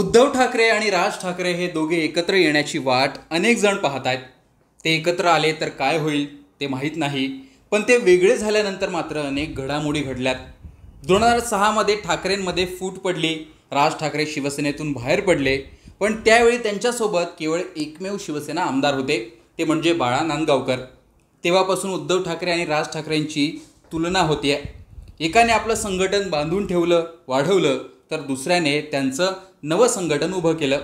उद्धव ठाकरे आणि राज ठाकरे हे दोघे एकत्र येण्याची वाट अनेक जण पाहत आहेत ते एकत्र आले तर काय होईल ते माहीत नाही पण ते वेगळे झाल्यानंतर मात्र अनेक घडामोडी घडल्यात दोन हजार सहामध्ये ठाकरेंमध्ये फूट पडली राज ठाकरे शिवसेनेतून बाहेर पडले पण त्यावेळी त्यांच्यासोबत केवळ एकमेव शिवसेना आमदार होते ते म्हणजे बाळा नांदगावकर तेव्हापासून उद्धव ठाकरे आणि राज ठाकरेंची तुलना होती आहे एकाने आपलं संघटन बांधून ठेवलं वाढवलं तर दुसऱ्याने त्यांचं नवं संघटन उभं केलं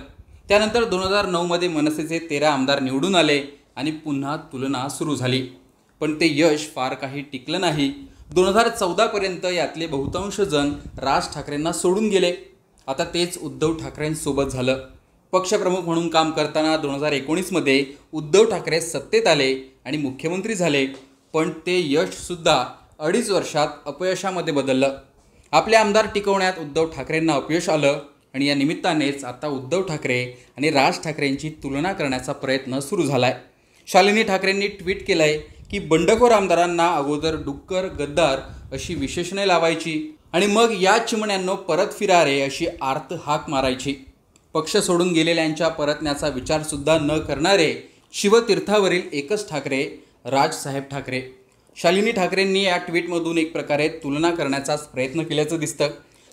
त्यानंतर दोन हजार नऊमध्ये मनसेचे तेरा आमदार निवडून आले आणि पुन्हा तुलना सुरू झाली पण ते यश फार काही टिकलं नाही दोन हजार चौदापर्यंत यातले बहुतांश जण राज ठाकरेंना सोडून गेले आता तेच उद्धव ठाकरेंसोबत झालं पक्षप्रमुख म्हणून काम करताना दोन हजार एकोणीसमध्ये उद्धव ठाकरे सत्तेत आले आणि मुख्यमंत्री झाले पण ते यशसुद्धा अडीच वर्षात अपयशामध्ये बदललं आपले आमदार टिकवण्यात उद्धव ठाकरेंना अपयश आलं आणि या निमित्तानेच आता उद्धव ठाकरे आणि राज ठाकरेंची तुलना करण्याचा प्रयत्न सुरू झाला आहे शालिनी ठाकरेंनी ट्विट केलं आहे की बंडखोर आमदारांना अगोदर डुक्कर गद्दार अशी विशेषणे लावायची आणि मग या चिमण्यांनो परत फिरारे अशी आर्त हाक मारायची पक्ष सोडून गेलेल्यांच्या परतण्याचा विचारसुद्धा न करणारे शिवतीर्थावरील एकच ठाकरे राजसाहेब ठाकरे शालिनी ठाकरेंनी या ट्विटमधून एक प्रकारे तुलना करण्याचाच प्रयत्न केल्याचं दिसतं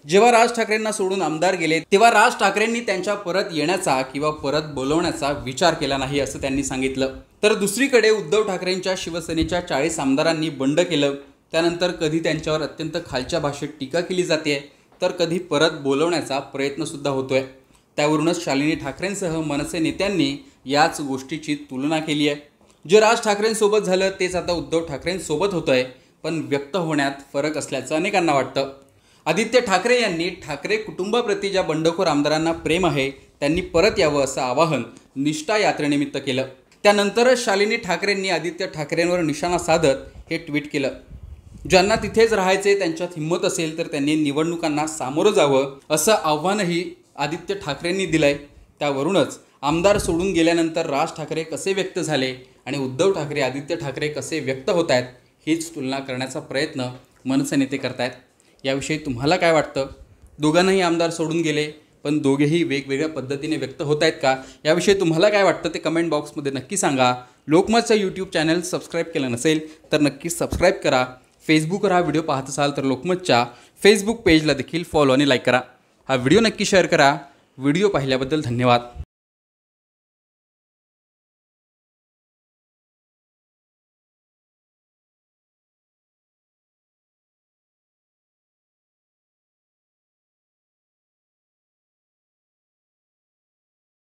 जेव्हा राज ठाकरेंना सोडून आमदार गेले तेव्हा राज ठाकरेंनी त्यांच्या परत येण्याचा किंवा परत बोलवण्याचा विचार केला नाही असं त्यांनी सांगितलं तर दुसरीकडे उद्धव ठाकरेंच्या शिवसेनेच्या चाळीस आमदारांनी बंड केलं त्यानंतर कधी त्यांच्यावर अत्यंत खालच्या भाषेत टीका केली जाते तर कधी परत बोलवण्याचा प्रयत्नसुद्धा होतोय त्यावरूनच शालिनी ठाकरेंसह मनसे नेत्यांनी याच गोष्टीची तुलना केली आहे जे राज ठाकरेंसोबत झालं तेच आता उद्धव ठाकरेंसोबत होतं आहे पण व्यक्त होण्यात फरक असल्याचं अनेकांना वाटतं आदित्य ठाकरे यांनी ठाकरे कुटुंबाप्रती ज्या बंडखोर आमदारांना प्रेम आहे त्यांनी परत यावं असं आवाहन निष्ठा यात्रेनिमित्त केलं त्यानंतरच शालिनी ठाकरेंनी आदित्य ठाकरेंवर निशाणा साधत हे ट्विट केलं ज्यांना तिथेच राहायचे त्यांच्यात हिंमत असेल तर त्यांनी निवडणुकांना सामोरं जावं असं आव्हानही आदित्य ठाकरेंनी दिलं आहे त्यावरूनच आमदार सोडून गेल्यानंतर राज ठाकरे कसे व्यक्त झाले आणि उद्धव ठाकरे आदित्य ठाकरे कसे व्यक्त होत आहेत हीच तुलना करण्याचा प्रयत्न मनसे नेते आहेत याविषयी तुम्हाला काय वाटतं दोघांनाही आमदार सोडून गेले पण दोघेही वेगवेगळ्या पद्धतीने व्यक्त होत आहेत का याविषयी तुम्हाला काय वाटतं ते कमेंट बॉक्समध्ये नक्की सांगा लोकमतचा यूट्यूब चॅनल सबस्क्राईब केलं नसेल तर नक्की सबस्क्राईब करा फेसबुकवर हा व्हिडिओ पाहत असाल तर लोकमतच्या फेसबुक पेजला देखील फॉलो आणि लाईक करा हा व्हिडिओ नक्की शेअर करा व्हिडिओ पाहिल्याबद्दल धन्यवाद